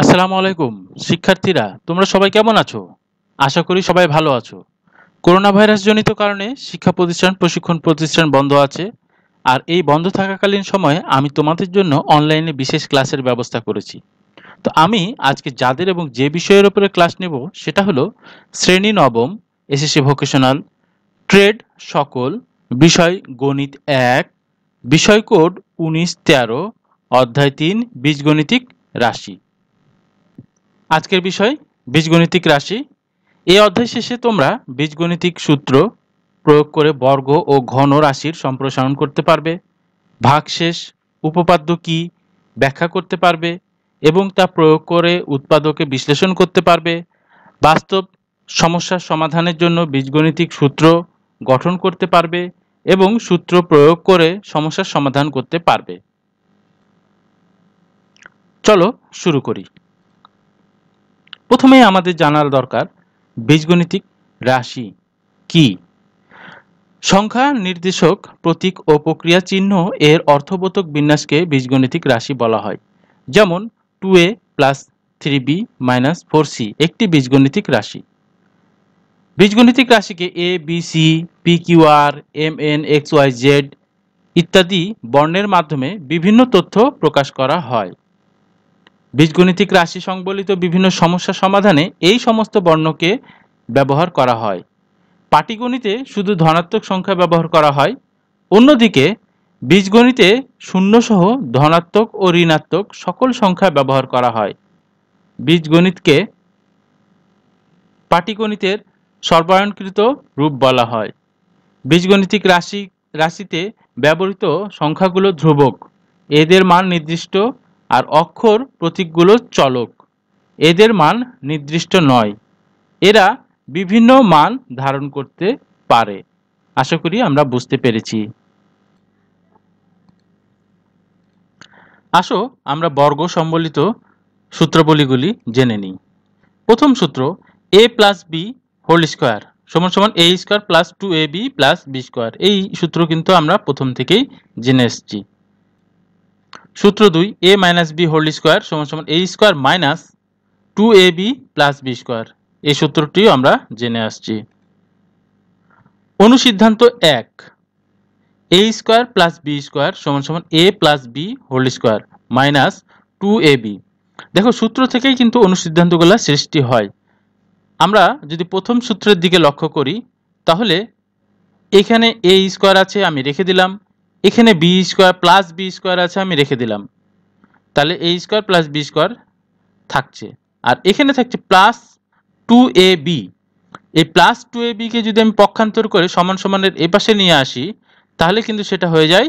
আসসালামু আলাইকুম শিক্ষার্থীরা তোমরা সবাই কেমন আছো আশা করি সবাই ভালো আছো করোনা ভাইরাস জনিত কারণে শিক্ষা প্রতিষ্ঠান প্রশিক্ষণ প্রতিষ্ঠান বন্ধ আছে আর এই বন্ধ থাকাকালীন সময়ে আমি তোমাদের জন্য অনলাইনে বিশেষ ক্লাসের ব্যবস্থা করেছি তো আমি আজকে যাদের এবং যে বিষয়ের উপরে ক্লাস নেব সেটা হলো শ্রেণী নবম এসএসসি ভোকেশনাল ট্রেড সকল বিষয় গণিত এক বিষয় কোড উনিশ তেরো অধ্যায় তিন বীজগণিতিক রাশি আজকের বিষয় বীজগণিতিক রাশি এই অধ্যায় শেষে তোমরা বীজগণিতিক সূত্র প্রয়োগ করে বর্গ ও ঘন রাশির সম্প্রসারণ করতে পারবে ভাগশেষ উপপাদ্য কি ব্যাখ্যা করতে পারবে এবং তা প্রয়োগ করে উৎপাদকে বিশ্লেষণ করতে পারবে বাস্তব সমস্যার সমাধানের জন্য বীজগণিতিক সূত্র গঠন করতে পারবে এবং সূত্র প্রয়োগ করে সমস্যার সমাধান করতে পারবে চলো শুরু করি প্রথমে আমাদের জানার দরকার বীজগণিতিক রাশি কি সংখ্যা নির্দেশক প্রতীক ও প্রক্রিয়া চিহ্ন এর অর্থবোধক বিন্যাসকে বীজগণিতিক রাশি বলা হয় যেমন টু এ plus three B minus four C একটি বীজগণিতিক রাশি বীজগণিতিক রাশিকে A B C P Q R M N X Y Z ইত্যাদি বর্ণের মাধ্যমে বিভিন্ন তথ্য প্রকাশ করা হয় বীজগণিতিক রাশি সংবলিত বিভিন্ন সমস্যা সমাধানে এই সমস্ত বর্ণকে ব্যবহার করা হয় পাটিগণিতে শুধু ধনাত্মক সংখ্যা ব্যবহার করা হয় অন্যদিকে বীজগণিতে শূন্যসহ ধনাত্মক ও ঋণাত্মক সকল সংখ্যা ব্যবহার করা হয় বীজগণিতকে পাটিগণিতের সর্বায়নকৃত রূপ বলা হয় বীজগণিতিক রাশি রাশিতে ব্যবহৃত সংখ্যাগুলো ধ্রুবক এদের মান নির্দিষ্ট আর অক্ষর প্রতীকগুলো চলক এদের মান নির্দিষ্ট নয় এরা বিভিন্ন মান ধারণ করতে পারে আশা করি আমরা বুঝতে পেরেছি আসো আমরা বর্গ সম্বলিত সূত্রবলীগুলি জেনে নিই প্রথম সূত্র A plus B whole square সমান সমান এ square plus two A B plus B square এই সূত্র কিন্তু আমরা প্রথম থেকেই জেনে এসেছি সূত্র দুই A minus B whole square সমান সমান এ square minus two A B plus B square এই সূত্রটিও আমরা জেনে আসছি অনুসিদ্ধান্ত এক A square plus B square সমান সমান এ plus B whole square minus two এ বি দেখো সূত্র থেকেই কিন্তু অনুসিদ্ধান্তগুলো সৃষ্টি হয় আমরা যদি প্রথম সূত্রের দিকে লক্ষ্য করি তাহলে এখানে এ স্কোয়ার আছে আমি রেখে দিলাম এখানে B square plus B square আছে আমি রেখে দিলাম তাহলে এ স্কোয়ার প্লাস বি স্কোয়ার থাকছে আর এখানে থাকছে প্লাস টু এ বি এই প্লাস টু এ বিকে যদি আমি পক্ষান্তর করে সমান সমানের এ পাশে নিয়ে আসি তাহলে কিন্তু সেটা হয়ে যায়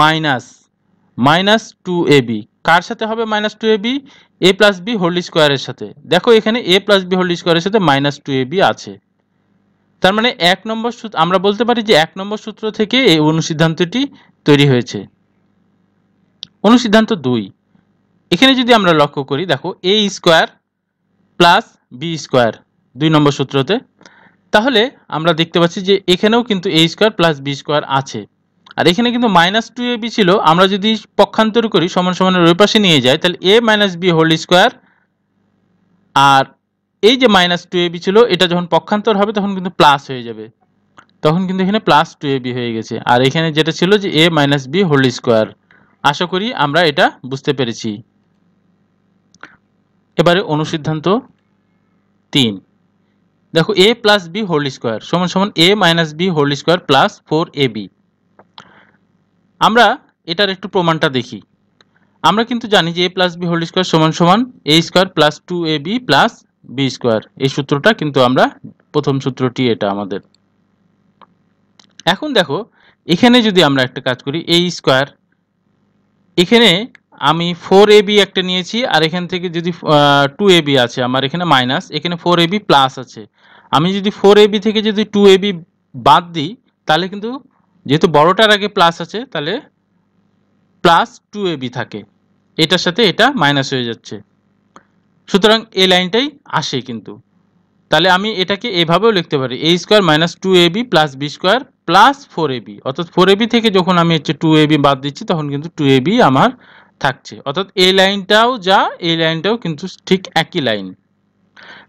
মাইনাস মাইনাস টু এ বি কার সাথে হবে minus two A b a plus B whole স্কোয়ারের সাথে দেখো এখানে এ প্লাস বি হোল স্কোয়ারের সাথে মাইনাস টু এ বি আছে তার মানে এক নম্বর সূত্র আমরা বলতে পারি যে এক নম্বর সূত্র থেকে এই অনুসিদ্ধান্তটি তৈরি হয়েছে অনুসিদ্ধান্ত দুই এখানে যদি আমরা লক্ষ্য করি দেখো a square plus B square দুই নম্বর সূত্রতে তাহলে আমরা দেখতে পাচ্ছি যে এখানেও কিন্তু a square plus B square আছে আর এখানে কিন্তু মাইনাস টু এ বি ছিল আমরা যদি পক্ষান্তর করি সমান সমানের ওই পাশে নিয়ে যাই তাহলে a minus B whole square আর এই যে মাইনাস টু এবি ছিল এটা যখন পক্ষান্তর হবে তখন কিন্তু প্লাস হয়ে যাবে তখন কিন্তু এখানে প্লাস টু এবি হয়ে গেছে আর এখানে যেটা ছিল যে a minus B whole square আশা করি আমরা এটা বুঝতে পেরেছি এবারে অনুসিদ্ধান্ত তিন দেখো a plus B whole square সমান সমান a minus B whole square plus four a b আমরা এটার একটু প্রমাণটা দেখি আমরা কিন্তু জানি যে a plus B whole square সমান সমান এ square plus two A B plus B square এই সূত্রটা কিন্তু আমরা প্রথম সূত্রটি এটা আমাদের এখন দেখো এখানে যদি আমরা একটা কাজ করি এই স্কোয়ার এখানে আমি ফোর এবি একটা নিয়েছি আর এখান থেকে যদি টু এবি আছে আমার এখানে মাইনাস এখানে ফোর এবি প্লাস আছে আমি যদি ফোর এবি থেকে যদি টু এবি বাদ দিই তাহলে কিন্তু যেহেতু বড়টার আগে প্লাস আছে তাহলে প্লাস টু এবি থাকে এটার সাথে এটা মাইনাস হয়ে যাচ্ছে সুতরাং এই লাইনটাই আসে কিন্তু তাহলে আমি এটাকে এভাবেও লিখতে পারি a square minus two A B plus B square plus four a b অর্থাৎ ফোর এ বি থেকে যখন আমি হচ্ছে টু এ বি বাদ দিচ্ছি তখন কিন্তু টু এ বি আমার থাকছে অর্থাৎ এই লাইনটাও যা এই লাইনটাও কিন্তু ঠিক একই লাইন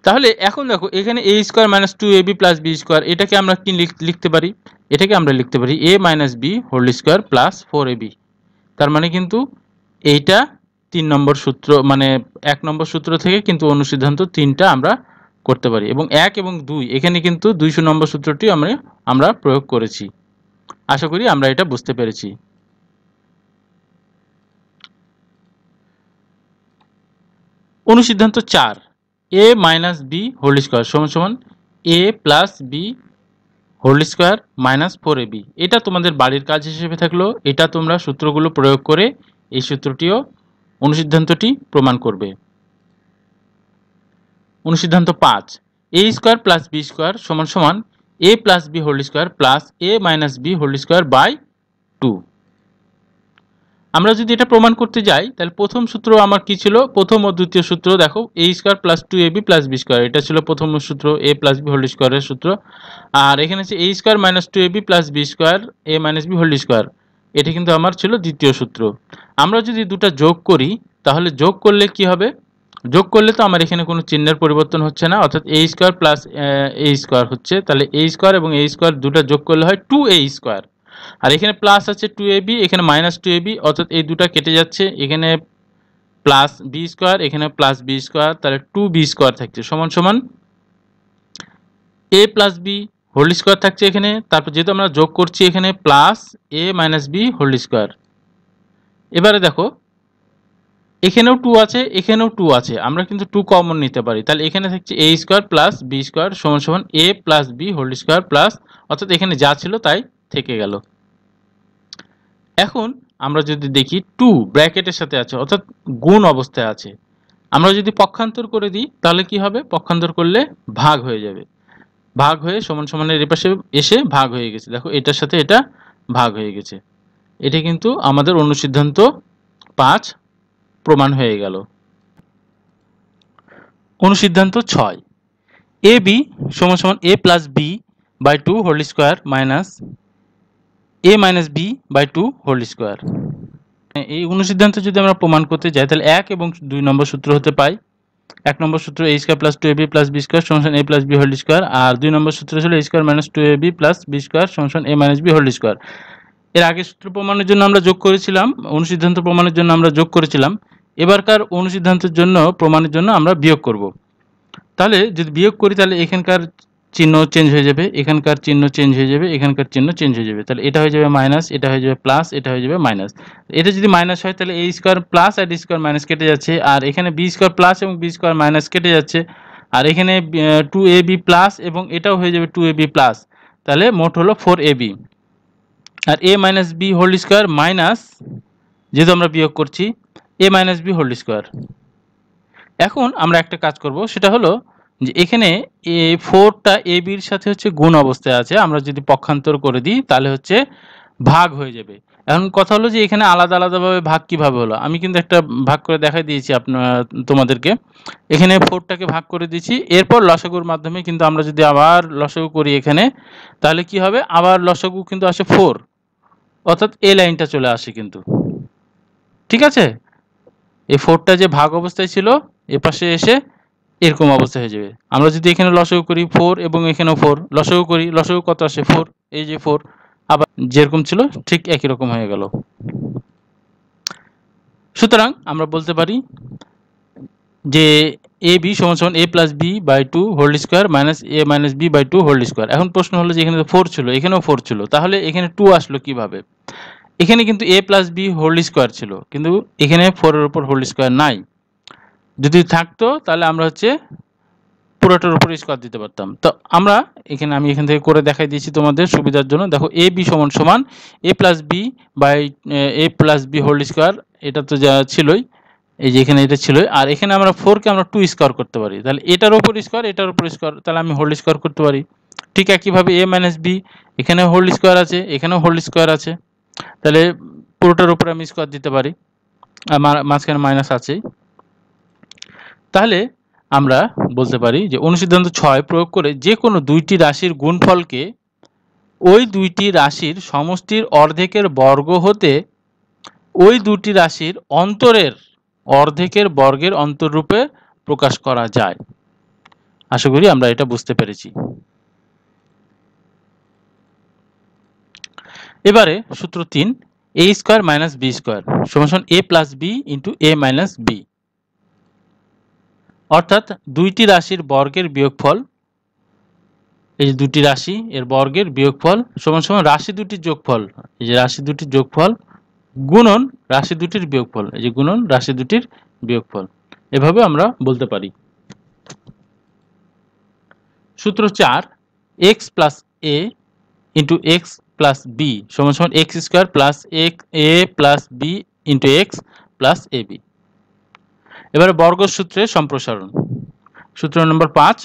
তাহলে এখন দেখো এখানে a square minus two A B plus B square এটাকে আমরা কি লিখতে পারি এটাকে আমরা লিখতে পারি a minus B whole square plus four a b তার মানে কিন্তু এইটা তিন নম্বর সূত্র মানে এক নম্বর সূত্র থেকে কিন্তু অনুসিদ্ধান্ত তিনটা আমরা করতে পারি এবং এক এবং দুই এখানে কিন্তু দুইশো নম্বর সূত্রটি আমরা আমরা প্রয়োগ করেছি আশা করি আমরা এটা বুঝতে পেরেছি অনুসিদ্ধান্ত চার a minus B whole square সমান সমান এ plus B whole square minus four a b এটা তোমাদের বাড়ির কাজ হিসেবে থাকলো এটা তোমরা সূত্রগুলো প্রয়োগ করে এই সূত্রটিও অনুসিদ্ধান্তটি প্রমাণ করবে অনুসিদ্ধান্ত পাঁচ a square plus B square সমান সমান এ plus b whole square plus a minus b whole square by two আমরা যদি এটা প্রমাণ করতে যাই তাহলে প্রথম সূত্র আমার কি ছিল প্রথম ও দ্বিতীয় সূত্র দেখো a square plus two A B plus B square এটা ছিল প্রথম সূত্র এ প্লাস বি হোল্ড স্কোয়ারের সূত্র আর এখানে আছে a square minus two A B plus B square a minus b whole square এটি কিন্তু আমার ছিল দ্বিতীয় সূত্র আমরা যদি দুটা যোগ করি তাহলে যোগ করলে কি হবে যোগ করলে তো আমার এখানে কোনো চিহ্নের পরিবর্তন হচ্ছে না অর্থাৎ a square plus a square হচ্ছে তাহলে এ স্কোয়ার এবং এ স্কোয়ার দুটা যোগ করলে হয় টু এ স্কোয়ার আর এখানে প্লাস আছে টু এ বি এখানে মাইনাস টু এ বি অর্থাৎ এই দুটা কেটে যাচ্ছে এখানে প্লাস বি স্কোয়ার এখানে প্লাস বি স্কোয়ার তাহলে টু বি স্কোয়ার থাকছে সমান সমান এ প্লাস বি হোল্ড স্কোয়ার থাকছে এখানে তারপর যেহেতু আমরা যোগ করছি এখানে plus a minus b whole square এবারে দেখো এখানেও টু আছে এখানেও টু আছে আমরা কিন্তু টু কমন নিতে পারি তাহলে এখানে থাকছে a square plus B square সমান সমান এ plus b whole square plus অর্থাৎ এখানে যা ছিল তাই থেকে গেল এখন আমরা যদি দেখি টু ব্র্যাকেটের সাথে আছে অর্থাৎ গুণ অবস্থায় আছে আমরা যদি পক্ষান্তর করে দিই তাহলে কি হবে পক্ষান্তর করলে ভাগ হয়ে যাবে ভাগ হয়ে সমান সমানের এপাশে এসে ভাগ হয়ে গেছে দেখো এটার সাথে এটা ভাগ হয়ে গেছে এটা কিন্তু আমাদের অনুসিদ্ধান্ত পাঁচ প্রমাণ হয়ে গেল অনুসিদ্ধান্ত ছয় এ বি সমান সমান এ plus b by two whole square minus a minus b by two whole square এই অনুসিদ্ধান্ত যদি আমরা প্রমাণ করতে যাই তাহলে এক এবং দুই নম্বর সূত্র হতে পাই এক নম্বর সূত্র a square plus two A B plus B square সংসান a plus B whole square আর দুই নম্বর সূত্র ছিল a square minus two A B plus B square সংসান a minus B whole square এর আগে সূত্র প্রমাণের জন্য আমরা যোগ করেছিলাম অনুসিদ্ধান্ত প্রমাণের জন্য আমরা যোগ করেছিলাম এবারকার অনুসিদ্ধান্তের জন্য প্রমাণের জন্য আমরা বিয়োগ করব তাহলে যদি বিয়োগ করি তাহলে এখানকার চিহ্ন চেঞ্জ হয়ে যাবে এখানকার চিহ্ন চেঞ্জ হয়ে যাবে এখানকার চিহ্ন চেঞ্জ হয়ে যাবে তাহলে এটা হয়ে যাবে মাইনাস এটা হয়ে যাবে প্লাস এটা হয়ে যাবে মাইনাস এটা যদি মাইনাস হয় তাহলে এই স্কোয়ার প্লাস আর স্কোয়ার মাইনাস কেটে যাচ্ছে আর এখানে বি স্কোয়ার প্লাস এবং বি স্কোয়ার মাইনাস কেটে যাচ্ছে আর এখানে টু এ বি প্লাস এবং এটাও হয়ে যাবে টু এ বি প্লাস তাহলে মোট হলো ফোর এ বি আর a minus B whole square minus যেহেতু আমরা বিয়োগ করছি a minus B whole square এখন আমরা একটা কাজ করব সেটা হলো যে এখানে এ ফোরটা এ বির সাথে হচ্ছে গুণ অবস্থায় আছে আমরা যদি পক্ষান্তর করে দিই তাহলে হচ্ছে ভাগ হয়ে যাবে এখন কথা হলো যে এখানে আলাদা আলাদাভাবে ভাগ কীভাবে হলো আমি কিন্তু একটা ভাগ করে দেখা দিয়েছি আপনার তোমাদেরকে এখানে ফোরটাকে ভাগ করে দিয়েছি এরপর লসাগুর মাধ্যমে কিন্তু আমরা যদি আবার লসাগু করি এখানে তাহলে কি হবে আবার লসাগু কিন্তু আসে ফোর অর্থাৎ এ লাইনটা চলে আসে কিন্তু ঠিক আছে এই ফোরটা যে ভাগ অবস্থায় ছিল এ পাশে এসে এরকম অবস্থা হয়ে যাবে আমরা যদি এখানে লসও করি ফোর এবং এখানেও ফোর লসও করি লসও কত আসে ফোর এই যে ফোর আবার যেরকম ছিল ঠিক একই রকম হয়ে গেল সুতরাং আমরা বলতে পারি যে এ বি সমান সমান এ plus b by two whole square minus a minus b by two whole square এখন প্রশ্ন হলো যে এখানে ফোর ছিল এখানেও ফোর ছিল তাহলে এখানে টু আসলো কিভাবে এখানে কিন্তু a plus b whole square ছিল কিন্তু এখানে ফোরের উপর হোল্ড স্কোয়ার নাই যদি থাকতো তাহলে আমরা হচ্ছে পুরোটার উপরে স্কোয়ার দিতে পারতাম তো আমরা এখানে আমি এখান থেকে করে দেখাই দিয়েছি তোমাদের সুবিধার জন্য দেখো এ বি সমান সমান এ plus b by a plus B whole square এটা তো যা ছিলই এই যে এখানে এটা ছিলই আর এখানে আমরা ফোরকে আমরা টু স্কোয়ার করতে পারি তাহলে এটার উপর স্কোয়ার এটার উপর স্কোয়ার তাহলে আমি হোল্ড স্কোয়ার করতে পারি ঠিক একইভাবে এ মাইনাস বি এখানে হোল্ড স্কোয়ার আছে এখানেও হোল্ড স্কোয়ার আছে তাহলে পুরোটার উপরে আমি স্কোয়ার দিতে পারি আর মাঝখানে মাইনাস আছেই তাহলে আমরা বলতে পারি যে অনুসিদ্ধান্ত ছয় প্রয়োগ করে যে কোনো দুইটি রাশির গুণফলকে ওই দুইটি রাশির সমষ্টির অর্ধেকের বর্গ হতে ওই দুটি রাশির অন্তরের অর্ধেকের বর্গের অন্তররূপে প্রকাশ করা যায় আশা করি আমরা এটা বুঝতে পেরেছি এবারে সূত্র তিন a square minus b square সমান এ plus b into a minus b অর্থাৎ দুইটি রাশির বর্গের বিয়োগফল এই যে দুটি রাশি এর বর্গের বিয়োগফল সমান সমান রাশি দুটির যোগফল এই যে রাশি দুটির যোগফল গুণন রাশি দুটির বিয়োগফল এই যে গুণন রাশি দুটির বিয়োগফল এভাবে আমরা বলতে পারি সূত্র চার x plus a into x plus b সমান সমান x square plus x a plus b into x plus a b এবারে সূত্রে সম্প্রসারণ সূত্র নম্বর পাঁচ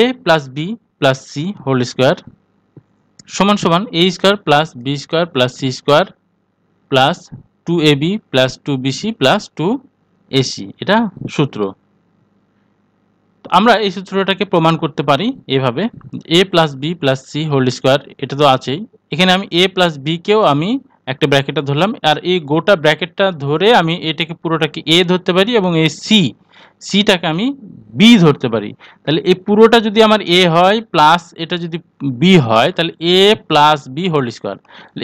a plus b plus c whole square সমান সমান এ square plus B square plus c square plus two A B plus two b c plus two a c এটা সূত্র আমরা এই সূত্রটাকে প্রমাণ করতে পারি এভাবে a plus b plus c whole square এটা তো আছেই এখানে আমি এ প্লাস বিকেও আমি একটা ব্র্যাকেটটা ধরলাম আর এই গোটা ব্র্যাকেটটা ধরে আমি এটাকে পুরোটাকে এ ধরতে পারি এবং এই সি সিটাকে আমি বি ধরতে পারি তাহলে এই পুরোটা যদি আমার এ হয় প্লাস এটা যদি বি হয় তাহলে a plus B whole square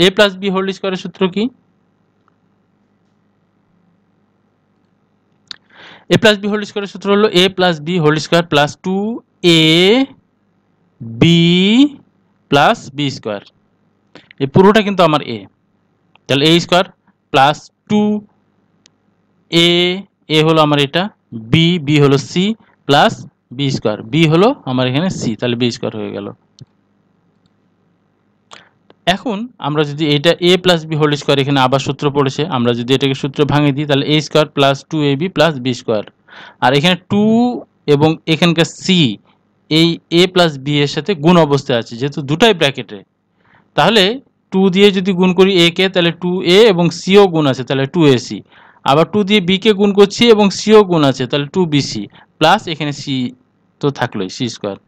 a plus B whole স্কোয়ারের সূত্র কি এ প্লাস বি হোল স্কোয়ারের সূত্র হলো a plus B whole square plus two A B plus B square এই পুরোটা কিন্তু আমার এ তাহলে এ square plus two a a হলো আমার এটা বি বি হলো c plus B square b হলো আমার এখানে সি তাহলে বি স্কোয়ার হয়ে গেল এখন আমরা যদি এটা a plus B whole square এখানে আবার সূত্র পড়েছে আমরা যদি এটাকে সূত্র ভাঙে দিই তাহলে এ square plus two A B plus B square আর এখানে টু এবং এখানকার সি এই এ প্লাস বি এর সাথে গুণ অবস্থায় আছে যেহেতু দুটাই ব্র্যাকেটে তাহলে টু দিয়ে যদি গুণ করি এ কে তাহলে টু এ এবং সিও গুণ আছে তাহলে টু এসি আবার টু দিয়ে বি কে গুণ করছি এবং সিও গুণ আছে তাহলে টু বিসি প্লাস এখানে সি তো থাকলোই সি স্কোয়ার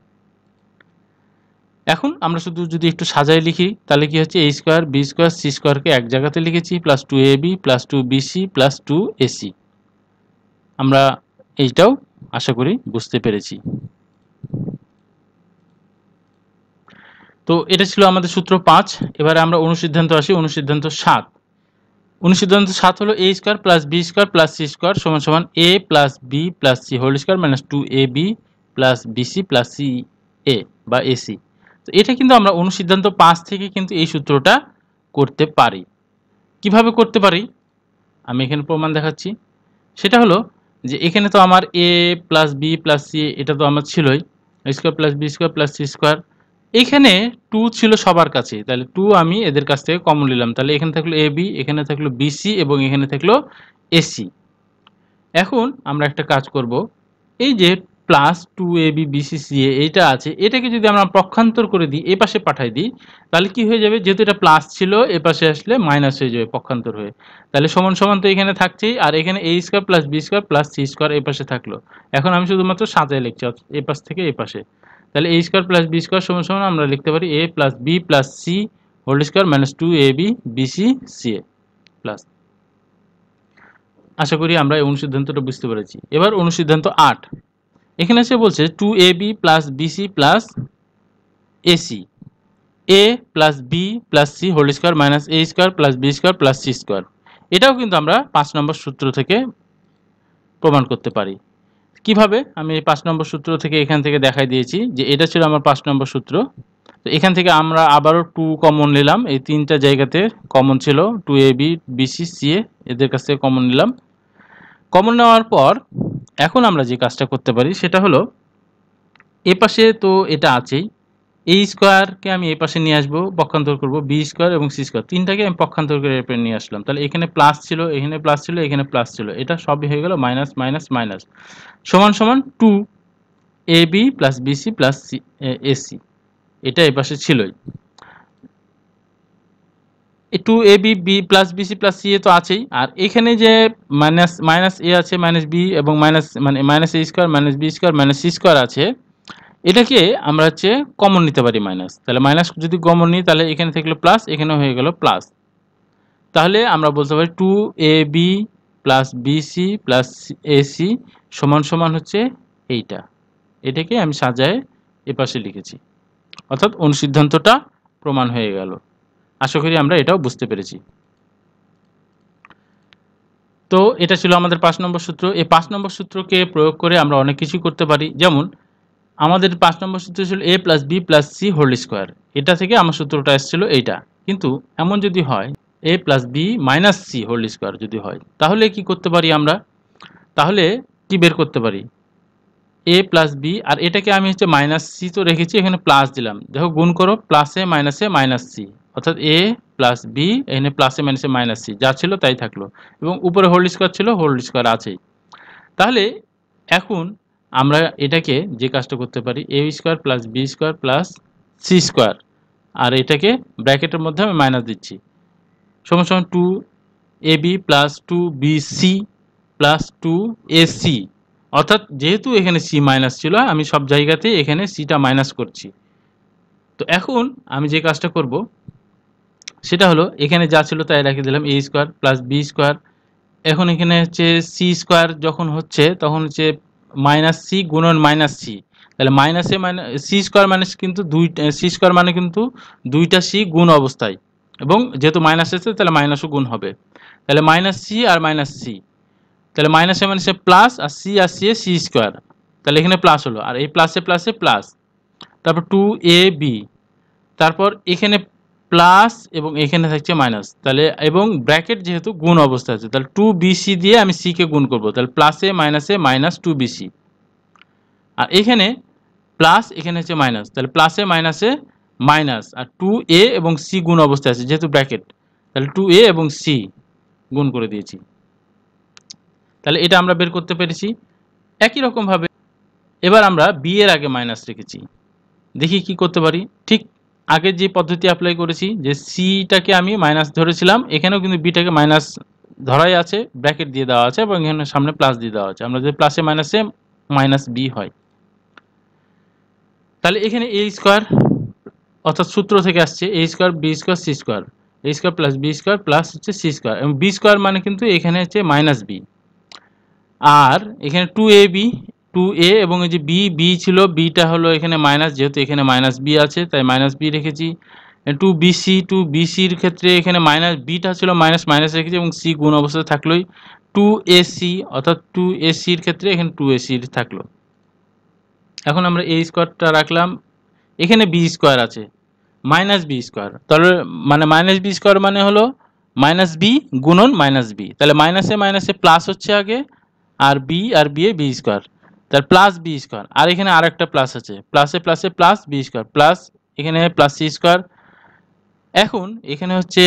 এখন আমরা শুধু যদি একটু সাজায় লিখি তাহলে কি হচ্ছে a square b square c স্কোয়ারকে এক জায়গাতে লিখেছি plus two A B plus two b c plus two a c আমরা এইটাও আশা করি বুঝতে পেরেছি তো এটা ছিল আমাদের সূত্র পাঁচ এবারে আমরা অনুসিদ্ধান্ত আসি অনুসিদ্ধান্ত সাত অনুসিদ্ধান্ত সাত হলো a square plus B square plus c square সমান সমান এ plus b plus c whole square minus two A B plus b c plus c a বা এসি তো এটা কিন্তু আমরা অনুসিদ্ধান্ত পাঁচ থেকে কিন্তু এই সূত্রটা করতে পারি কিভাবে করতে পারি আমি এখানে প্রমাণ দেখাচ্ছি সেটা হলো যে এখানে তো আমার a plus b plus c এটা তো আমার ছিলই square plus B square plus c square এখানে টু ছিল সবার কাছে তাহলে টু আমি এদের কাছ থেকে কমন নিলাম তাহলে এখানে থাকলো এ বি এখানে থাকলো বিসি এবং এখানে থাকলো এসি এখন আমরা একটা কাজ করব এই যে প্লাস টু এ বি বিসিসিএ এইটা আছে এটাকে যদি আমরা পক্ষান্তর করে দিই এ পাশে পাঠাই দিই তাহলে কি হয়ে যাবে যেহেতু এটা প্লাস ছিল এ পাশে আসলে মাইনাস হয়ে যাবে পক্ষান্তর হয়ে তাহলে সমান সমান তো এখানে থাকছেই আর এখানে a square plus B square plus c square এ পাশে থাকলো এখন আমি শুধুমাত্র সাঁতায় লিখছি এ পাশ থেকে এ পাশে তাহলে এই স্কোয়ার প্লাস বি স্কোয়ার সমান সমান আমরা লিখতে পারি a plus b plus c whole square minus two A b b c c a plus আশা করি আমরা এই অনুসিদ্ধান্তটা বুঝতে পেরেছি এবার অনুসিদ্ধান্ত আট এখানে সে বলছে two A B plus b c plus a c a plus b plus c whole square minus a square plus B square plus c square এটাও কিন্তু আমরা পাঁচ নম্বর সূত্র থেকে প্রমাণ করতে পারি কিভাবে আমি এই পাঁচ নম্বর সূত্র থেকে এখান থেকে দেখাই দিয়েছি যে এটা ছিল আমার পাঁচ নম্বর সূত্র তো এখান থেকে আমরা আবারও টু কমন নিলাম এই তিনটা জায়গাতে কমন ছিল two A b b c c a এদের কাছ থেকে কমন নিলাম কমন নেওয়ার পর এখন আমরা যে কাজটা করতে পারি সেটা হলো এ পাশে তো এটা আছেই এই স্কোয়ারকে আমি এই পাশে নিয়ে আসবো পক্ষান্তর করবো বি স্কোয়ার এবং সি স্কোয়ার তিনটাকে আমি পক্ষান্তর করে এরপরে নিয়ে আসলাম তাহলে এখানে প্লাস ছিল এখানে প্লাস ছিল এখানে প্লাস ছিল এটা সবই হয়ে গেল মাইনাস মাইনাস মাইনাস সমান সমান two A B plus b c plus c a c এটা এ পাশে ছিলই two A b b plus b c plus c a তো আছেই আর এখানে যে মাইনাস মাইনাস এ আছে মাইনাস বি এবং মাইনাস মানে minus a square minus b square minus c square আছে এটাকে আমরা হচ্ছে কমন নিতে পারি মাইনাস তাহলে মাইনাস যদি কমন নিই তাহলে এখানে থাকলো প্লাস এখানে হয়ে গেল প্লাস তাহলে আমরা বলতে পারি two A B plus b c plus a c সমান সমান হচ্ছে এইটা এটাকে আমি সাজায় এপাশে লিখেছি অর্থাৎ অনুসিদ্ধান্তটা প্রমাণ হয়ে গেল আশা করি আমরা এটাও বুঝতে পেরেছি তো এটা ছিল আমাদের পাঁচ নম্বর সূত্র এই পাঁচ নম্বর সূত্রকে প্রয়োগ করে আমরা অনেক কিছু করতে পারি যেমন আমাদের পাঁচ নম্বর সূত্র ছিল a plus b plus c whole square এটা থেকে আমার সূত্রটা এসেছিল এইটা কিন্তু এমন যদি হয় a plus b minus c whole square যদি হয় তাহলে কি করতে পারি আমরা তাহলে কি বের করতে পারি এ প্লাস বি আর এটাকে আমি হচ্ছে মাইনাস সি তো রেখেছি এখানে প্লাস দিলাম দেখো গুণ করো প্লাসে মাইনাসে মাইনাস সি অর্থাৎ এ প্লাস বি এখানে প্লাসে মাইনাসে মাইনাস সি যা ছিল তাই থাকলো এবং উপরে হোল্ড স্কোয়ার ছিল হোল্ড স্কোয়ার আছেই তাহলে এখন আমরা এটাকে যে কাজটা করতে পারি a square plus B square plus c square আর এটাকে ব্র্যাকেটের মধ্যে আমি মাইনাস দিচ্ছি সময় two A B plus two b c plus two a c অর্থাৎ যেহেতু এখানে সি মাইনাস ছিল আমি সব জায়গাতে এখানে সিটা মাইনাস করছি তো এখন আমি যে কাজটা করব সেটা হলো এখানে যা ছিল তাই রেখে দিলাম a square plus B square এখন এখানে হচ্ছে সি স্কোয়ার যখন হচ্ছে তখন হচ্ছে মাইনাস সি গুণন মাইনাস সি তাহলে মাইনাসে মাইনাস সি স্কোয়ার মাইনাস কিন্তু দুই সি স্কোয়ার মানে কিন্তু দুইটা সি মানে গুণ অবস্থায় এবং যেহেতু মাইনাস এসেছে তাহলে মাইনাসও গুণ হবে তাহলে মাইনাস সি আর মাইনাস সি তাহলে মাইনাসে মাইনাসে প্লাস আর সি আর সি এ সি স্কোয়ার তাহলে এখানে প্লাস হলো আর এই প্লাসে প্লাসে প্লাস তারপর টু এ বি তারপর এখানে প্লাস এবং এখানে থাকছে মাইনাস তাহলে এবং ব্র্যাকেট যেহেতু গুণ অবস্থা আছে তাহলে টু বিসি দিয়ে আমি সিকে গুণ করব তাহলে প্লাসে মাইনাসে মাইনাস টু বিসি আর এখানে প্লাস এখানে হচ্ছে মাইনাস তাহলে প্লাসে মাইনাসে মাইনাস আর টু এ এবং সি গুণ অবস্থায় আছে যেহেতু ব্র্যাকেট তাহলে টু এ এবং সি গুণ করে দিয়েছি তাহলে এটা আমরা বের করতে পেরেছি একই রকমভাবে এবার আমরা বি এর আগে মাইনাস রেখেছি দেখি কি করতে পারি ঠিক আগে যে পদ্ধতি অ্যাপ্লাই করেছি যে সিটাকে আমি মাইনাস ধরেছিলাম এখানেও কিন্তু বিটাকে মাইনাস ধরাই আছে ব্র্যাকেট দিয়ে দেওয়া আছে এবং এখানে সামনে প্লাস দিয়ে দেওয়া আছে আমরা যদি প্লাসে মাইনাসে মাইনাস বি হয় তাহলে এখানে এ স্কোয়ার অর্থাৎ সূত্র থেকে আসছে a square b square c square a square plus B square plus হচ্ছে সি স্কোয়ার এবং বি স্কোয়ার মানে কিন্তু এখানে হচ্ছে মাইনাস বি আর এখানে two A b two a এবং এই যে বি বি ছিল বিটা হলো এখানে মাইনাস যেহেতু এখানে মাইনাস বি আছে তাই মাইনাস বি রেখেছি টু বিসি টু বিসির ক্ষেত্রে এখানে মাইনাস বিটা ছিল মাইনাস মাইনাস রেখেছি এবং সি গুণ অবস্থায় থাকলোই টু এসি অর্থাৎ টু এসির ক্ষেত্রে এখানে টু এসির থাকলো এখন আমরা এই স্কোয়ারটা রাখলাম এখানে বি স্কোয়ার আছে মাইনাস বি স্কোয়ার তাহলে মানে মাইনাস বি স্কোয়ার মানে হলো মাইনাস বি গুণন মাইনাস বি তাহলে মাইনাসে মাইনাসে প্লাস হচ্ছে আগে আর বি আর বি এ বি স্কোয়ার তার প্লাস বি স্কোয়ার আর এখানে আর একটা প্লাস আছে প্লাসে প্লাসে প্লাস বি স্কোয়ার প্লাস এখানে প্লাস সি স্কোয়ার এখন এখানে হচ্ছে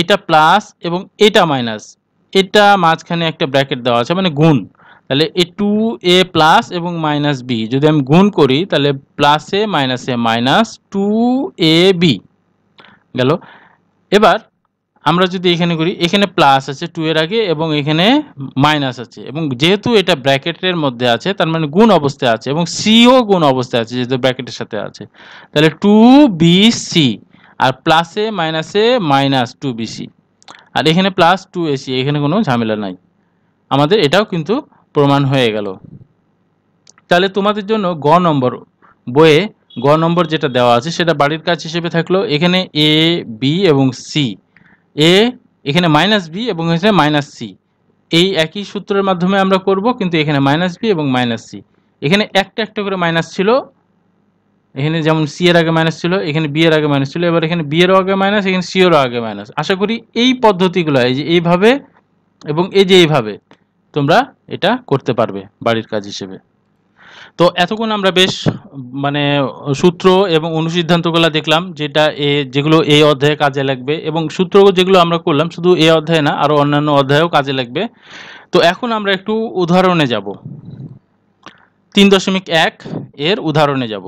এটা প্লাস এবং এটা মাইনাস এটা মাঝখানে একটা ব্র্যাকেট দেওয়া আছে মানে গুণ তাহলে এ টু এ প্লাস এবং মাইনাস বি যদি আমি গুণ করি তাহলে প্লাসে মাইনাসে মাইনাস টু এ বি গেল এবার আমরা যদি এখানে করি এখানে প্লাস আছে টু এর আগে এবং এখানে মাইনাস আছে এবং যেহেতু এটা ব্র্যাকেটের মধ্যে আছে তার মানে গুণ অবস্থায় আছে এবং সিও গুণ অবস্থায় আছে যেহেতু ব্র্যাকেটের সাথে আছে তাহলে টু বি সি আর প্লাসে মাইনাসে মাইনাস টু বি সি আর এখানে প্লাস টু এ সি এখানে কোনো ঝামেলা নাই আমাদের এটাও কিন্তু প্রমাণ হয়ে গেল তাহলে তোমাদের জন্য গ নম্বর বইয়ে গ নম্বর যেটা দেওয়া আছে সেটা বাড়ির কাজ হিসেবে থাকলো এখানে এ বি এবং সি এ এখানে মাইনাস বি এবং এখানে মাইনাস সি এই একই সূত্রের মাধ্যমে আমরা করব কিন্তু এখানে মাইনাস বি এবং মাইনাস সি এখানে একটা একটা করে মাইনাস ছিল এখানে যেমন সি এর আগে মাইনাস ছিল এখানে বি এর আগে মাইনাস ছিল এবার এখানে বি এরও আগে মাইনাস এখানে সি এরও আগে মাইনাস আশা করি এই পদ্ধতিগুলো এই যে এইভাবে এবং এই যে এইভাবে তোমরা এটা করতে পারবে বাড়ির কাজ হিসেবে তো এতক্ষণ আমরা বেশ মানে সূত্র এবং অনুসিদ্ধান্তগুলো দেখলাম যেটা এ যেগুলো এই অধ্যায়ে কাজে লাগবে এবং সূত্র যেগুলো আমরা করলাম শুধু এই অধ্যায়ে না আরও অন্যান্য অধ্যায়েও কাজে লাগবে তো এখন আমরা একটু উদাহরণে যাব তিন দশমিক এক এর উদাহরণে যাব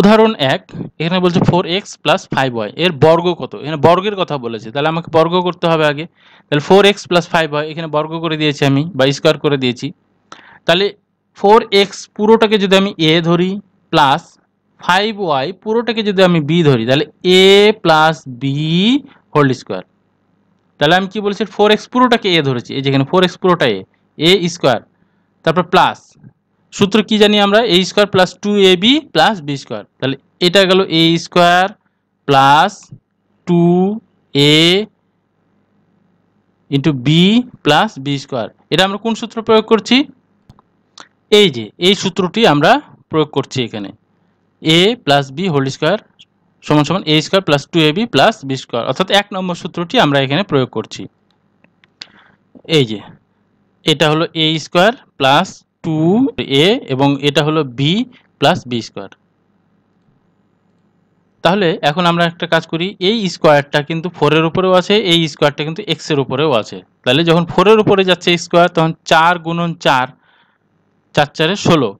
উদাহরণ এক এখানে বলছে four x plus five y এর বর্গ কত এখানে বর্গের কথা বলেছে তাহলে আমাকে বর্গ করতে হবে আগে তাহলে four x plus five y এখানে বর্গ করে দিয়েছি আমি বা স্কোয়ার করে দিয়েছি তাহলে ফোর এক্স পুরোটাকে যদি আমি এ ধরি প্লাস ফাইভ ওয়াই পুরোটাকে যদি আমি বি ধরি তাহলে a plus B whole square তাহলে আমি কি বলছি ফোর এক্স পুরোটাকে এ ধরেছি এই যেখানে ফোর এক্স পুরোটা এ এ স্কোয়ার তারপর প্লাস সূত্র কি জানি আমরা a square plus two A B plus B square তাহলে এটা গেল a square plus two a into b plus B square এটা আমরা কোন সূত্র প্রয়োগ করছি এই যে এই সূত্রটি আমরা প্রয়োগ করছি এখানে a plus B whole square সমান সমান এ square plus two A B plus B square অর্থাৎ এক নম্বর সূত্রটি আমরা এখানে প্রয়োগ করছি এই যে এটা হলো a square plus two a এবং এটা হলো বি প্লাস বি স্কোয়ার তাহলে এখন আমরা একটা কাজ করি এই স্কোয়ারটা কিন্তু ফোরের উপরেও আছে এই স্কোয়ারটা কিন্তু এক্সের উপরেও আছে তাহলে যখন ফোরের উপরে যাচ্ছে স্কোয়ার তখন চার গুণন চার চার চারে ষোলো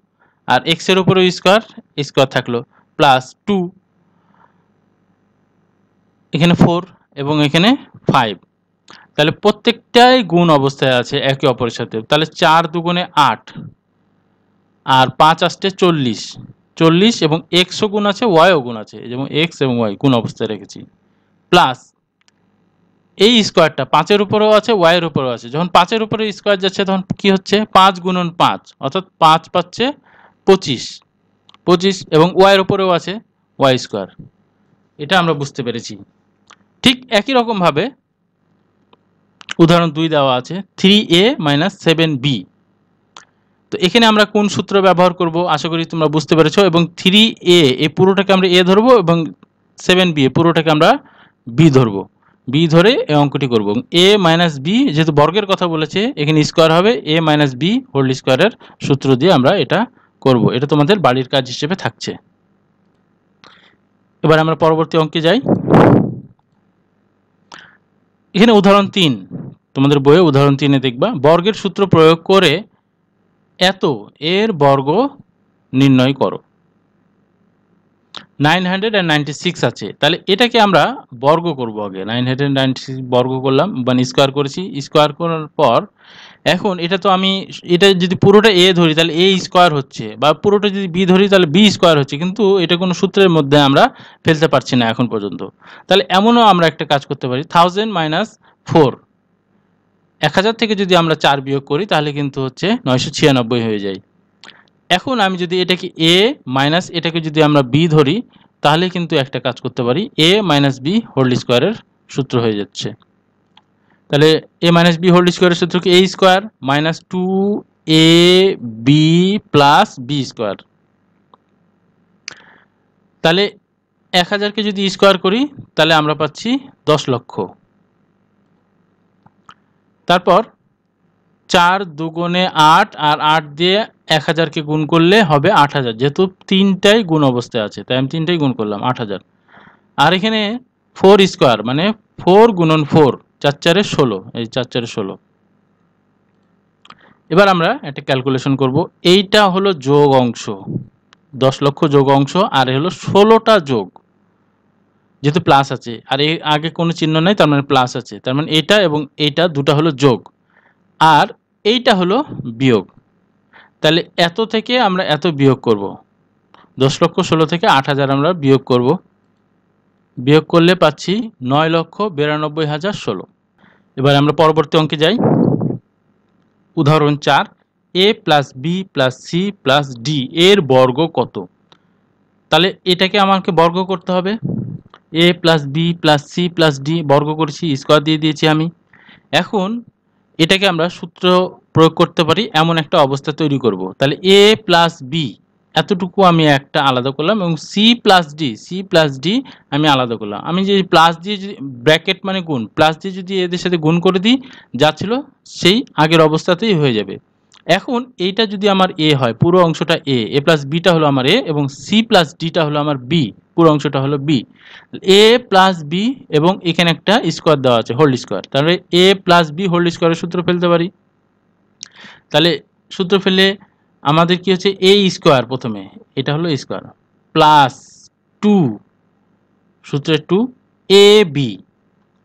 আর এক্সের উপরেও স্কোয়ার স্কোয়ার থাকলো প্লাস টু এখানে ফোর এবং এখানে ফাইভ তাহলে প্রত্যেকটাই গুণ অবস্থায় আছে একে অপরের সাথে তাহলে চার দুগুণে আট আর পাঁচ আসছে চল্লিশ চল্লিশ এবং এক্সও গুণ আছে ওয়াইও গুণ আছে যেমন এক্স এবং ওয়াই গুণ অবস্থায় রেখেছি প্লাস এই স্কোয়ারটা পাঁচের উপরেও আছে ওয়াইয়ের উপরেও আছে যখন পাঁচের উপরে স্কোয়ার যাচ্ছে তখন কি হচ্ছে পাঁচ গুণন পাঁচ অর্থাৎ পাঁচ পাচ্ছে পঁচিশ পঁচিশ এবং ওয়াইয়ের উপরেও আছে ওয়াই স্কোয়ার এটা আমরা বুঝতে পেরেছি ঠিক একই রকমভাবে উদাহরণ দুই দেওয়া আছে three a minus seven b তো এখানে আমরা কোন সূত্র ব্যবহার করব আশা করি তোমরা বুঝতে পেরেছো এবং থ্রি এ এ পুরোটাকে আমরা এ ধরবো এবং সেভেন বি এ পুরোটাকে আমরা বি ধরবো বি ধরে এ অঙ্কটি করবো এ মাইনাস বি যেহেতু বর্গের কথা বলেছে এখানে স্কোয়ার হবে এ মাইনাস বি হোল্ড স্কোয়ারের সূত্র দিয়ে আমরা এটা করব এটা তোমাদের বাড়ির কাজ হিসেবে থাকছে এবার আমরা পরবর্তী অঙ্কে যাই এখানে উদাহরণ তিন তোমাদের বইয়ে উদাহরণ তিনে দেখবা বর্গের সূত্র প্রয়োগ করে এত এর বর্গ নির্ণয় করো নাইন হান্ড্রেড সিক্স আছে তাহলে এটাকে আমরা বর্গ করব আগে নাইন হান্ড্রেড নাইনটি সিক্স বর্গ করলাম মানে স্কোয়ার করেছি স্কোয়ার করার পর এখন এটা তো আমি এটা যদি পুরোটা এ ধরি তাহলে এ স্কোয়ার হচ্ছে বা পুরোটা যদি বি ধরি তাহলে বি স্কোয়ার হচ্ছে কিন্তু এটা কোনো সূত্রের মধ্যে আমরা ফেলতে পারছি না এখন পর্যন্ত তাহলে এমনও আমরা একটা কাজ করতে পারি থাউজেন্ড মাইনাস ফোর এক হাজার থেকে যদি আমরা চার বিয়োগ করি তাহলে কিন্তু হচ্ছে নয়শো ছিয়ানব্বই হয়ে যায় এখন আমি যদি এটাকে এ মাইনাস এটাকে যদি আমরা বি ধরি তাহলে কিন্তু একটা কাজ করতে পারি এ মাইনাস বি হোল্ড স্কোয়ারের সূত্র হয়ে যাচ্ছে তাহলে এ মাইনাস বি হোল্ড স্কোয়ারের সূত্র কি a square minus two A B plus B square তাহলে এক হাজারকে যদি স্কোয়ার করি তাহলে আমরা পাচ্ছি দশ লক্ষ তারপর চার দুগুণে আট আর আট দিয়ে এক হাজারকে গুণ করলে হবে আট হাজার যেহেতু তিনটাই গুণ অবস্থায় আছে তাই আমি তিনটাই গুণ করলাম আট হাজার আর এখানে ফোর স্কোয়ার মানে ফোর গুণন ফোর চার চারে ষোলো এই চার চারে ষোলো এবার আমরা একটা ক্যালকুলেশন করব এইটা হলো যোগ অংশ দশ লক্ষ যোগ অংশ আর হলো ষোলোটা যোগ যেহেতু প্লাস আছে আর এর আগে কোনো চিহ্ন নাই তার মানে প্লাস আছে তার মানে এটা এবং এইটা দুটা হলো যোগ আর এইটা হলো বিয়োগ তাহলে এত থেকে আমরা এত বিয়োগ করব। দশ লক্ষ ষোলো থেকে আট হাজার আমরা বিয়োগ করব। বিয়োগ করলে পাচ্ছি নয় লক্ষ বিরানব্বই হাজার ষোলো এবার আমরা পরবর্তী অঙ্কে যাই উদাহরণ চার a plus b plus c plus d এর বর্গ কত তাহলে এটাকে আমাকে বর্গ করতে হবে a plus b plus c plus d বর্গ করেছি স্কোয়ার দিয়ে দিয়েছি আমি এখন এটাকে আমরা সূত্র প্রয়োগ করতে পারি এমন একটা অবস্থা তৈরি করব তাহলে এ প্লাস বি এতটুকু আমি একটা আলাদা করলাম এবং c plus d c plus d আমি আলাদা করলাম আমি যে প্লাস দিয়ে যদি ব্র্যাকেট মানে গুণ প্লাস দিয়ে যদি এদের সাথে গুণ করে দিই যা সেই আগের অবস্থাতেই হয়ে যাবে এখন এইটা যদি আমার এ হয় পুরো অংশটা এ এ প্লাস বিটা হলো আমার এ এবং সি প্লাস ডিটা হলো আমার বি পুরো অংশটা হলো বি এ প্লাস বি এবং এখানে একটা স্কোয়ার দেওয়া আছে হোল্ড স্কোয়ার তাহলে এ প্লাস বি হোল্ড স্কোয়ারের সূত্র ফেলতে পারি তাহলে সূত্র ফেলে আমাদের কি হচ্ছে এ স্কোয়ার প্রথমে এটা হলো স্কোয়ার প্লাস টু সূত্রের টু এ বি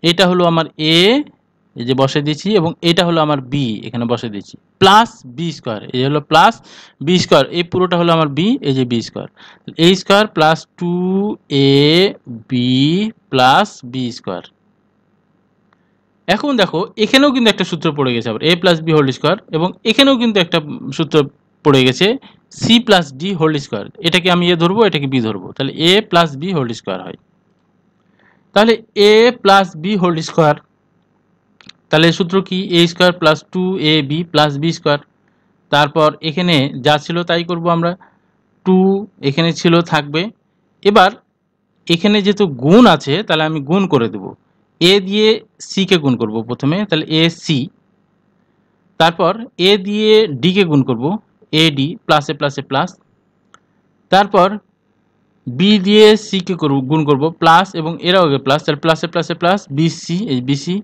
এটা হলো আমার এ এই যে বসে দিয়েছি এবং এটা হলো আমার বি এখানে বসে দিয়েছি প্লাস বি স্কোয়ার এই হলো প্লাস বি স্কোয়ার এই পুরোটা হলো আমার বি এই যে b square a square plus two A B plus B square এখন দেখো এখানেও কিন্তু একটা সূত্র পড়ে গেছে আবার a plus b whole square এবং এখানেও কিন্তু একটা সূত্র পড়ে গেছে c plus d whole square এটাকে আমি এ ধরবো এটাকে বি ধরবো তাহলে a plus b whole square হয় তাহলে a plus b whole square তাহলে সূত্র কি a square plus two A B plus B square তারপর এখানে যা ছিল তাই করব আমরা টু এখানে ছিল থাকবে এবার এখানে যেহেতু গুণ আছে তাহলে আমি গুণ করে দেব এ দিয়ে সিকে গুণ করব প্রথমে তাহলে এ সি তারপর এ দিয়ে ডিকে গুণ করব এ ডি প্লাসে প্লাসে প্লাস তারপর বি দিয়ে সিকে করব গুণ করব প্লাস এবং এরাও আগে প্লাস তাহলে প্লাসে প্লাসে প্লাস বিসি এই বিসি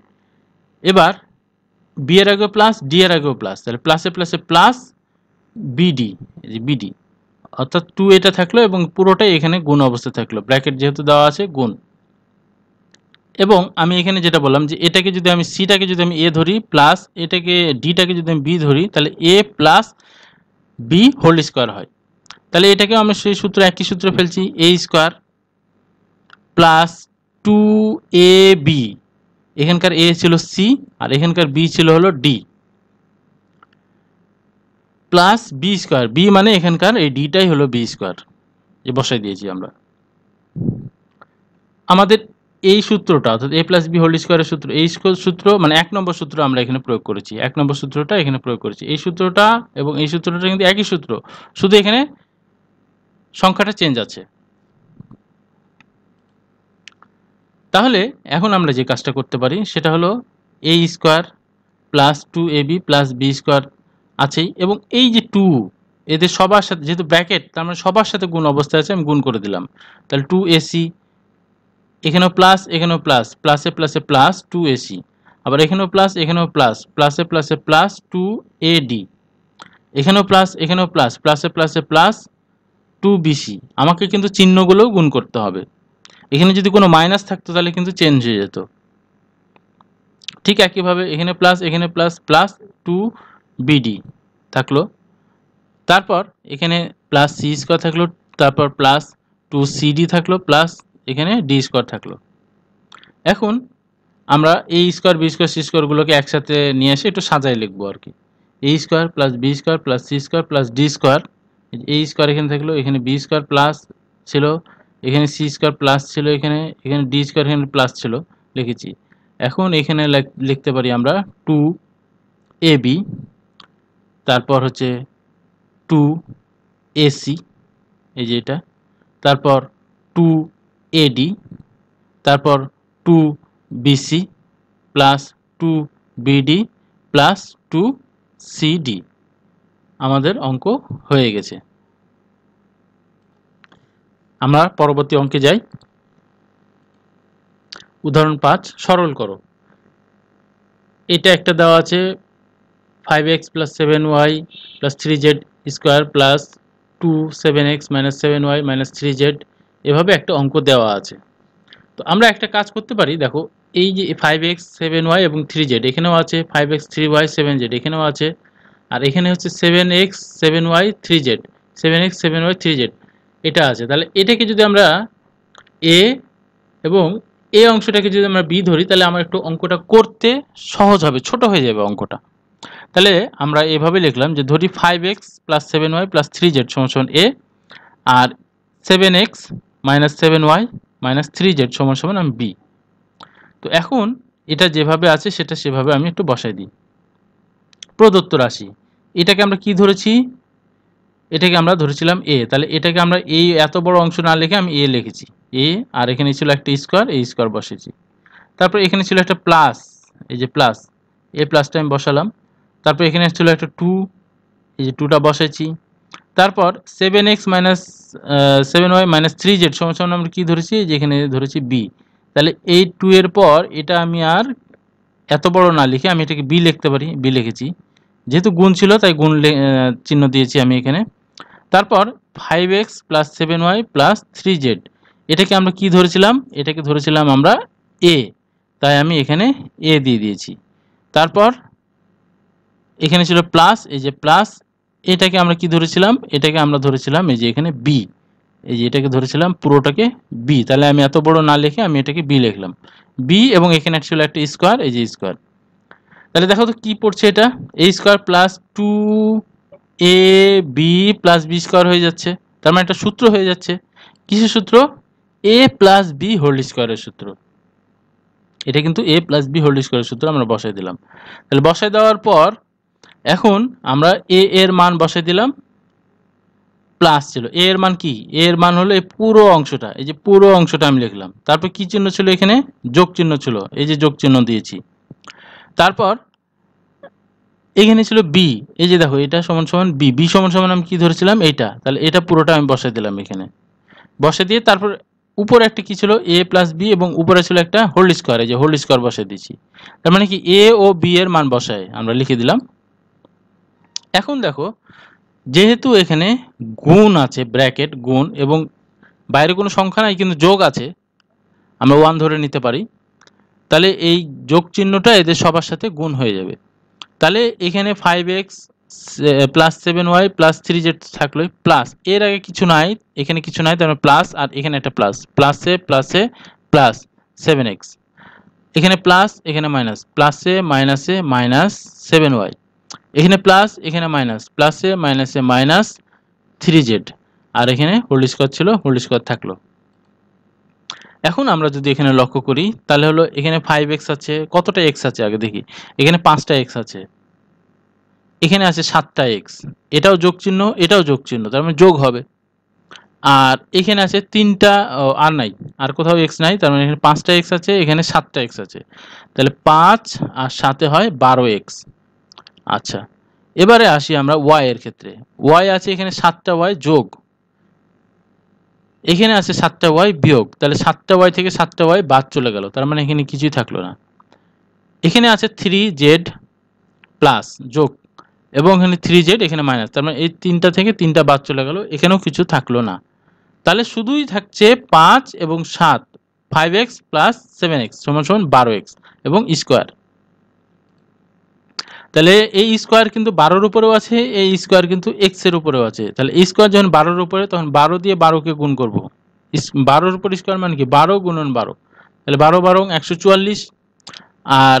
এবার বি এর আগেও প্লাস ডি এর আগেও প্লাস তাহলে প্লাসে প্লাসে প্লাস বিডি বিডি অর্থাৎ টু এটা থাকলো এবং পুরোটাই এখানে গুণ অবস্থা থাকলো ব্র্যাকেট যেহেতু দেওয়া আছে গুণ এবং আমি এখানে যেটা বললাম যে এটাকে যদি আমি সিটাকে যদি আমি এ ধরি প্লাস এটাকে ডিটাকে যদি আমি বি ধরি তাহলে a plus B whole square হয় তাহলে এটাকেও আমি সেই সূত্র একই সূত্রে ফেলছি a square plus two A b এখানকার এ ছিল সি আর এখানকার বি ছিল হলো d plus B square b মানে এখানকার এই ডিটাই হলো বি স্কোয়ার যে বসাই দিয়েছি আমরা আমাদের এই সূত্রটা অর্থাৎ এ প্লাস বি হোল স্কোয়ারের সূত্র এই সূত্র মানে এক নম্বর সূত্র আমরা এখানে প্রয়োগ করেছি এক নম্বর সূত্রটা এখানে প্রয়োগ করেছি এই সূত্রটা এবং এই সূত্রটা কিন্তু একই সূত্র শুধু এখানে সংখ্যাটা চেঞ্জ আছে তাহলে এখন আমরা যে কাজটা করতে পারি সেটা হলো a square plus two A B plus B square আছেই এবং এই যে টু এদের সবার সাথে যেহেতু ব্র্যাকেট তার মানে সবার সাথে গুণ অবস্থায় আছে আমি গুণ করে দিলাম তাহলে টু এসি এখানেও প্লাস এখানেও প্লাস প্লাসে প্লাসে প্লাস টু এসি আবার এখানেও প্লাস এখানেও প্লাস প্লাসে প্লাসে প্লাস টু এ ডি এখানেও প্লাস এখানেও প্লাস প্লাসে প্লাসে প্লাস টু বিসি আমাকে কিন্তু চিহ্নগুলোও গুণ করতে হবে এখানে যদি কোনো মাইনাস থাকতো তাহলে কিন্তু চেঞ্জ হয়ে যেত ঠিক একইভাবে এখানে প্লাস এখানে প্লাস প্লাস টু বিডি থাকলো তারপর এখানে প্লাস সি স্কোয়ার থাকলো তারপর প্লাস টু সিডি থাকলো প্লাস এখানে ডি স্কোয়ার থাকলো এখন আমরা a square b square c স্কোয়ারগুলোকে একসাথে নিয়ে এসে একটু সাজাই লিখবো আর কি a square plus B square plus c square plus d square a square এখানে থাকলো এখানে বি স্কোয়ার প্লাস ছিল এখানে সি স্কোয়ার প্লাস ছিল এখানে এখানে ডি স্কোয়ার এখানে প্লাস ছিল লিখেছি এখন এখানে লিখতে পারি আমরা টু এ বি তারপর হচ্ছে টু এসি এই যে এটা তারপর টু এডি তারপর two b c plus two b d plus two c d আমাদের অঙ্ক হয়ে গেছে আমরা পরবর্তী অঙ্কে যাই উদাহরণ পাঁচ সরল করো এটা একটা দেওয়া আছে five x plus seven y plus three z square plus two seven x minus seven y minus three z এভাবে একটা অঙ্ক দেওয়া আছে তো আমরা একটা কাজ করতে পারি দেখো এই যে ফাইভ এক্স সেভেন ওয়াই এবং থ্রি জেড এখানেও আছে five x three y seven z এখানেও আছে আর এখানে হচ্ছে seven x seven y three z seven x seven y three z এটা আছে তাহলে এটাকে যদি আমরা এ এবং এ অংশটাকে যদি আমরা বি ধরি তাহলে আমার একটু অঙ্কটা করতে সহজ হবে ছোট হয়ে যাবে অঙ্কটা তাহলে আমরা এভাবে লিখলাম যে ধরি five x plus seven y plus three z সমান এ আর seven x minus seven y minus three z সমান সমান আমি বি তো এখন এটা যেভাবে আছে সেটা সেভাবে আমি একটু বসাই দিই প্রদত্ত রাশি এটাকে আমরা কি ধরেছি এটাকে আমরা ধরেছিলাম এ তাহলে এটাকে আমরা এই এত বড় অংশ না লিখে আমি এ লিখেছি এ আর এখানে ছিল একটা স্কোয়ার এই স্কোয়ার বসেছি তারপর এখানে ছিল একটা প্লাস এই যে প্লাস এ প্লাসটা আমি বসালাম তারপর এখানে ছিল একটা টু এই যে টুটা বসেছি তারপর seven x minus seven y minus three z সমস্যা আমরা কী ধরেছি যেখানে ধরেছি বি তাহলে এই টু এর পর এটা আমি আর এত বড় না লিখে আমি এটাকে বি লিখতে পারি বি লিখেছি যেহেতু গুণ ছিল তাই গুণ চিহ্ন দিয়েছি আমি এখানে তারপর five x plus seven y plus three z এটাকে আমরা কি ধরেছিলাম এটাকে ধরেছিলাম আমরা এ তাই আমি এখানে এ দিয়ে দিয়েছি তারপর এখানে ছিল প্লাস এই যে প্লাস এটাকে আমরা কি ধরেছিলাম এটাকে আমরা ধরেছিলাম এই যে এখানে বি এই যে এটাকে ধরেছিলাম পুরোটাকে বি তাহলে আমি এত বড় না লিখে আমি এটাকে বি লিখলাম বি এবং এখানে ছিল একটা স্কোয়ার এই যে স্কোয়ার তাহলে দেখো তো কী পড়ছে এটা a square plus two A B plus B square হয়ে যাচ্ছে তার মানে একটা সূত্র হয়ে যাচ্ছে কিসের সূত্র এ প্লাস বি হোল্ড স্কোয়ারের সূত্র এটা কিন্তু এ প্লাস বি হোল্ড স্কোয়ারের সূত্র আমরা বসাই দিলাম তাহলে বসাই দেওয়ার পর এখন আমরা এ এর মান বসাই দিলাম প্লাস ছিল এ এর মান কি এ এর মান হলো এই পুরো অংশটা এই যে পুরো অংশটা আমি লিখলাম তারপর কি চিহ্ন ছিল এখানে যোগ চিহ্ন ছিল এই যে যোগ চিহ্ন দিয়েছি তারপর এখানে ছিল বি এই যে দেখো এটা সমান সমান বি বি সমান সমান আমি কি ধরেছিলাম এটা তাহলে এটা পুরোটা আমি বসে দিলাম এখানে বসে দিয়ে তারপর উপরে একটা কি ছিল এ প্লাস বি এবং উপরে ছিল একটা হোল্ড স্কোয়ার এই যে হোল্ড স্কোয়ার বসে দিচ্ছি তার মানে কি এ ও বি এর মান বসায় আমরা লিখে দিলাম এখন দেখো যেহেতু এখানে গুণ আছে ব্র্যাকেট গুণ এবং বাইরে কোনো সংখ্যা নাই কিন্তু যোগ আছে আমরা ওয়ান ধরে নিতে পারি তাহলে এই যোগ চিহ্নটা এদের সবার সাথে গুণ হয়ে যাবে তাহলে এখানে five x plus seven y plus three z থাকলো প্লাস এর আগে কিছু নাই এখানে কিছু নাই তার প্লাস মানে আর এখানে একটা প্লাস প্লাসে প্লাসে প্লাস সেভেন এক্স এখানে প্লাস এখানে মাইনাস প্লাসে মাইনাসে মাইনাস সেভেন ওয়াই এখানে প্লাস এখানে মাইনাস প্লাসে মাইনাসে মাইনাস থ্রি জেড আর এখানে হোল্ড স্কোয়ার ছিল হোল্ড স্কোয়ার থাকলো এখন আমরা যদি এখানে লক্ষ্য করি তাহলে হলো এখানে ফাইভ এক্স আছে কতটা এক্স আছে আগে দেখি এখানে পাঁচটা এক্স আছে এখানে আছে সাতটা এক্স এটাও যোগ চিহ্ন এটাও যোগ চিহ্ন তার মানে যোগ হবে আর এখানে আছে তিনটা আর নাই আর কোথাও এক্স নাই তার মানে এখানে পাঁচটা এক্স আছে এখানে সাতটা এক্স আছে তাহলে পাঁচ আর সাথে হয় বারো এক্স আচ্ছা এবারে আসি আমরা ওয়াই এর ক্ষেত্রে ওয়াই আছে এখানে সাতটা ওয়াই যোগ এখানে আছে সাতটা ওয়াই বিয়োগ তাহলে সাতটা ওয়াই থেকে সাতটা ওয়াই বাদ চলে গেল তার মানে এখানে কিছুই থাকলো না এখানে আছে থ্রি জেড প্লাস যোগ এবং এখানে থ্রি জেড এখানে মাইনাস তার মানে এই তিনটা থেকে তিনটা বাদ চলে গেল এখানেও কিছু থাকলো না তাহলে শুধুই থাকছে পাঁচ এবং সাত five x plus seven x সমান সমান বারো এক্স এবং স্কোয়ার তাহলে এই স্কোয়ার কিন্তু বারোর উপরেও আছে এই স্কোয়ার কিন্তু এক্সের উপরেও আছে তাহলে স্কোয়ার যখন বারোর উপরে তখন বারো দিয়ে বারোকে গুণ করব বারোর উপর স্কোয়ার মানে কি বারো গুণন বারো তাহলে বারো বারো একশো চুয়াল্লিশ আর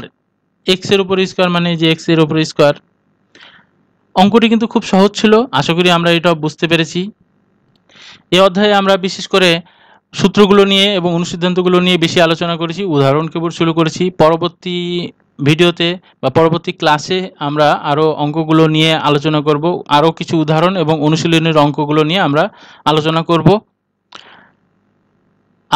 এক্সের উপর স্কোয়ার মানে যে এক্সের উপর স্কোয়ার অঙ্কটি কিন্তু খুব সহজ ছিল আশা করি আমরা এটা বুঝতে পেরেছি এ অধ্যায়ে আমরা বিশেষ করে সূত্রগুলো নিয়ে এবং অনুসিদ্ধান্তগুলো নিয়ে বেশি আলোচনা করেছি উদাহরণ কেবল শুরু করেছি পরবর্তী ভিডিওতে বা পরবর্তী ক্লাসে আমরা আরও অঙ্কগুলো নিয়ে আলোচনা করব আরও কিছু উদাহরণ এবং অনুশীলনের অঙ্কগুলো নিয়ে আমরা আলোচনা করব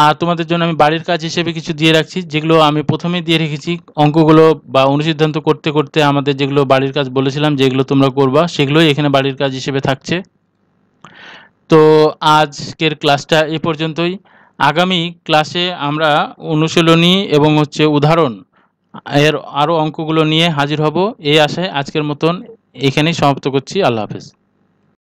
আর তোমাদের জন্য আমি বাড়ির কাজ হিসেবে কিছু দিয়ে রাখছি যেগুলো আমি প্রথমে দিয়ে রেখেছি অঙ্কগুলো বা অনুসিদ্ধান্ত করতে করতে আমাদের যেগুলো বাড়ির কাজ বলেছিলাম যেগুলো তোমরা করবা সেগুলোই এখানে বাড়ির কাজ হিসেবে থাকছে তো আজকের ক্লাসটা এ পর্যন্তই আগামী ক্লাসে আমরা অনুশীলনী এবং হচ্ছে উদাহরণ এর আরও অঙ্কগুলো নিয়ে হাজির হব এই আশায় আজকের মতন এখানেই সমাপ্ত করছি আল্লাহ হাফেজ